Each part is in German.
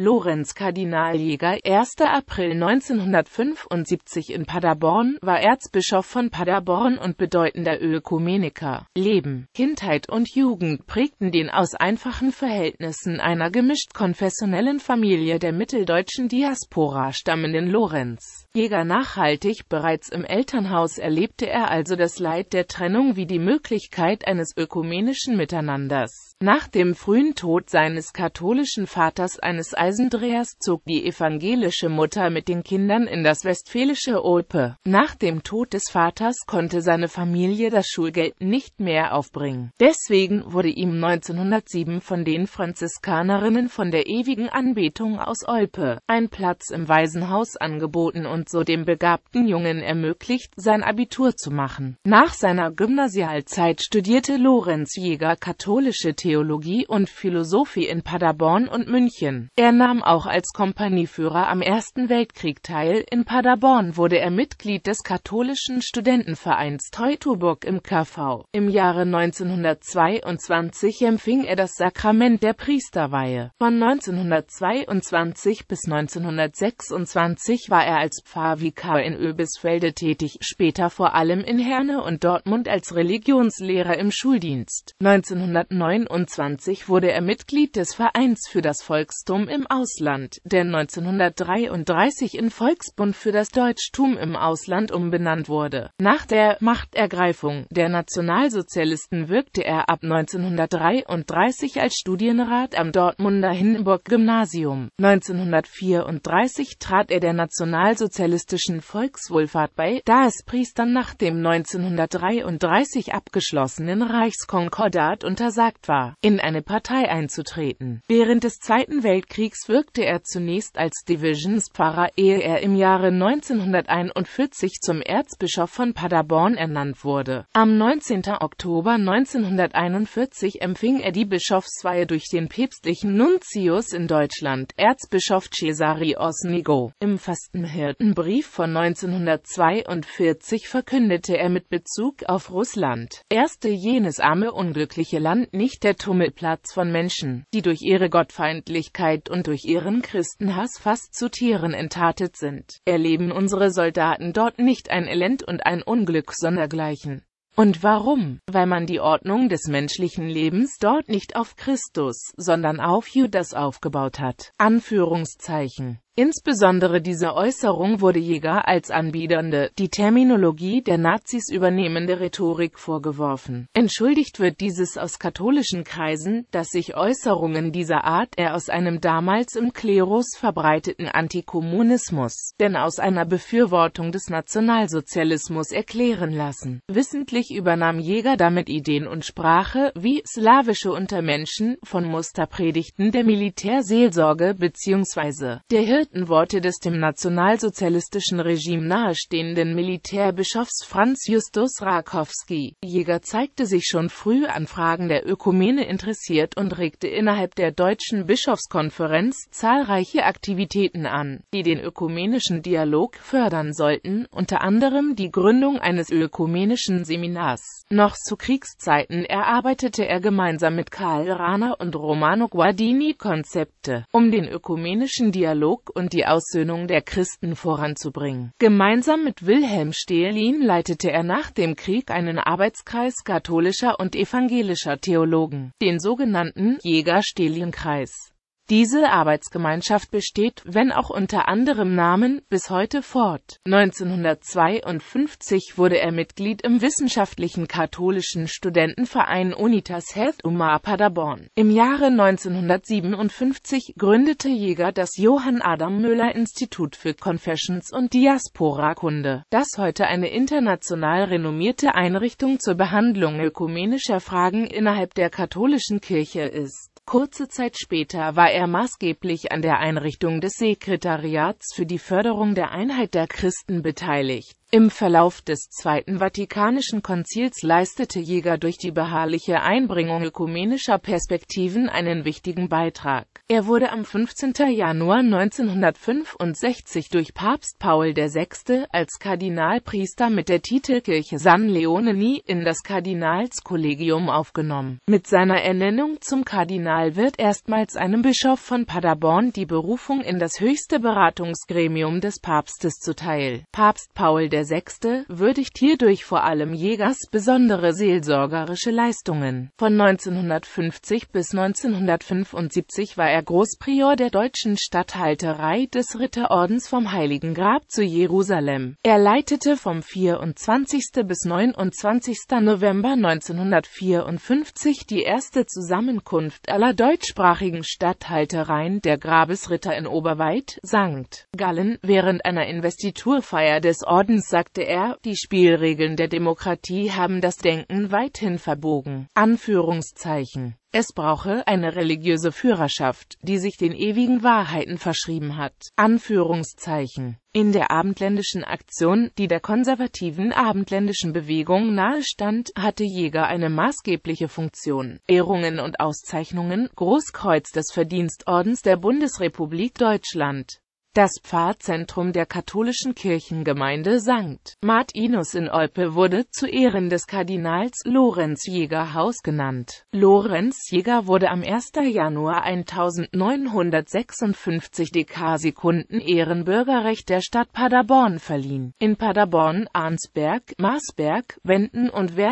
Lorenz Kardinaljäger, 1. April 1975 in Paderborn, war Erzbischof von Paderborn und bedeutender Ökumeniker. Leben, Kindheit und Jugend prägten den aus einfachen Verhältnissen einer gemischt konfessionellen Familie der mitteldeutschen Diaspora stammenden Lorenz. Jäger nachhaltig, bereits im Elternhaus erlebte er also das Leid der Trennung wie die Möglichkeit eines ökumenischen Miteinanders. Nach dem frühen Tod seines katholischen Vaters eines Eisendrehers zog die evangelische Mutter mit den Kindern in das westfälische Olpe. Nach dem Tod des Vaters konnte seine Familie das Schulgeld nicht mehr aufbringen. Deswegen wurde ihm 1907 von den Franziskanerinnen von der ewigen Anbetung aus Olpe ein Platz im Waisenhaus angeboten und so dem begabten Jungen ermöglicht, sein Abitur zu machen. Nach seiner Gymnasialzeit studierte Lorenz Jäger katholische Theologie Theologie und Philosophie in Paderborn und München. Er nahm auch als Kompanieführer am Ersten Weltkrieg teil. In Paderborn wurde er Mitglied des katholischen Studentenvereins Teutoburg im KV. Im Jahre 1922 empfing er das Sakrament der Priesterweihe. Von 1922 bis 1926 war er als Pfarrvikar in Oebisfelde tätig, später vor allem in Herne und Dortmund als Religionslehrer im Schuldienst. 1929 1922 wurde er Mitglied des Vereins für das Volkstum im Ausland, der 1933 in Volksbund für das Deutschtum im Ausland umbenannt wurde. Nach der Machtergreifung der Nationalsozialisten wirkte er ab 1933 als Studienrat am Dortmunder Hindenburg-Gymnasium. 1934 trat er der nationalsozialistischen Volkswohlfahrt bei, da es Priestern nach dem 1933 abgeschlossenen Reichskonkordat untersagt war in eine Partei einzutreten. Während des Zweiten Weltkriegs wirkte er zunächst als Divisionspfarrer, ehe er im Jahre 1941 zum Erzbischof von Paderborn ernannt wurde. Am 19. Oktober 1941 empfing er die Bischofsweihe durch den päpstlichen Nuntius in Deutschland, Erzbischof Cesari Osnigo. Im Fastenhirtenbrief von 1942 verkündete er mit Bezug auf Russland, erste jenes arme unglückliche Land nicht der Tummelplatz von Menschen, die durch ihre Gottfeindlichkeit und durch ihren Christenhass fast zu Tieren entartet sind. Erleben unsere Soldaten dort nicht ein Elend und ein Unglück sondergleichen. Und warum? Weil man die Ordnung des menschlichen Lebens dort nicht auf Christus, sondern auf Judas aufgebaut hat. Anführungszeichen. Insbesondere diese Äußerung wurde Jäger als anbiedernde, die Terminologie der Nazis übernehmende Rhetorik vorgeworfen. Entschuldigt wird dieses aus katholischen Kreisen, dass sich Äußerungen dieser Art er aus einem damals im Klerus verbreiteten Antikommunismus, denn aus einer Befürwortung des Nationalsozialismus erklären lassen. Wissentlich übernahm Jäger damit Ideen und Sprache, wie slawische Untermenschen, von Musterpredigten der Militärseelsorge bzw. der Hirt Clinton Worte des dem nationalsozialistischen Regime nahestehenden Militärbischofs Franz Justus Rakowski. Jäger zeigte sich schon früh an Fragen der Ökumene interessiert und regte innerhalb der Deutschen Bischofskonferenz zahlreiche Aktivitäten an, die den ökumenischen Dialog fördern sollten, unter anderem die Gründung eines ökumenischen Seminars. Noch zu Kriegszeiten erarbeitete er gemeinsam mit Karl Rahner und Romano Guardini Konzepte, um den ökumenischen Dialog und die Aussöhnung der Christen voranzubringen. Gemeinsam mit Wilhelm Stehlin leitete er nach dem Krieg einen Arbeitskreis katholischer und evangelischer Theologen, den sogenannten Jäger-Stehlin-Kreis diese Arbeitsgemeinschaft besteht, wenn auch unter anderem Namen, bis heute fort. 1952 wurde er Mitglied im wissenschaftlichen katholischen Studentenverein Unitas Health Umar Paderborn. Im Jahre 1957 gründete Jäger das Johann Adam Müller Institut für Confessions und Diaspora-Kunde, das heute eine international renommierte Einrichtung zur Behandlung ökumenischer Fragen innerhalb der katholischen Kirche ist. Kurze Zeit später war er maßgeblich an der Einrichtung des Sekretariats für die Förderung der Einheit der Christen beteiligt. Im Verlauf des Zweiten Vatikanischen Konzils leistete Jäger durch die beharrliche Einbringung ökumenischer Perspektiven einen wichtigen Beitrag. Er wurde am 15. Januar 1965 durch Papst Paul VI. als Kardinalpriester mit der Titelkirche San Leonini in das Kardinalskollegium aufgenommen. Mit seiner Ernennung zum Kardinal wird erstmals einem Bischof von Paderborn die Berufung in das höchste Beratungsgremium des Papstes zuteil. Papst Paul der VI. würdigt hierdurch vor allem Jägers besondere seelsorgerische Leistungen. Von 1950 bis 1975 war er Großprior der deutschen Statthalterei des Ritterordens vom Heiligen Grab zu Jerusalem. Er leitete vom 24. bis 29. November 1954 die erste Zusammenkunft aller deutschsprachigen Statthaltereien der Grabesritter in Oberweit, St. Gallen, während einer Investiturfeier des Ordens sagte er, die Spielregeln der Demokratie haben das Denken weithin verbogen. Anführungszeichen. Es brauche eine religiöse Führerschaft, die sich den ewigen Wahrheiten verschrieben hat. Anführungszeichen. In der abendländischen Aktion, die der konservativen abendländischen Bewegung nahestand, hatte Jäger eine maßgebliche Funktion. Ehrungen und Auszeichnungen, Großkreuz des Verdienstordens der Bundesrepublik Deutschland. Das Pfarrzentrum der katholischen Kirchengemeinde St. Martinus in Olpe wurde zu Ehren des Kardinals Lorenz Jäger Haus genannt. Lorenz Jäger wurde am 1. Januar 1956 Dekarsekunden Ehrenbürgerrecht der Stadt Paderborn verliehen. In Paderborn, Arnsberg, Marsberg, Wenden und Wehr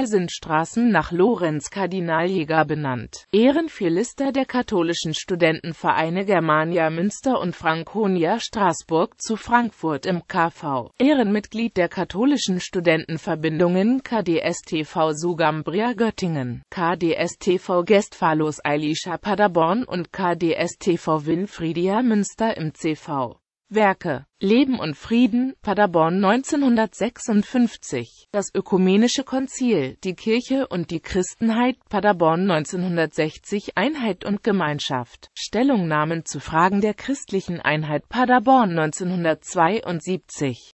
nach Lorenz Kardinal Jäger benannt. Ehrenvierlister der katholischen Studentenvereine Germania Münster und Franconia Straßburg zu Frankfurt im KV. Ehrenmitglied der katholischen Studentenverbindungen KDSTV Sugambria Göttingen, KDSTV Gestfalos Eilisha Paderborn und KDSTV Winfriedia Münster im CV. Werke Leben und Frieden, Paderborn 1956, das Ökumenische Konzil, die Kirche und die Christenheit, Paderborn 1960, Einheit und Gemeinschaft, Stellungnahmen zu Fragen der christlichen Einheit, Paderborn 1972.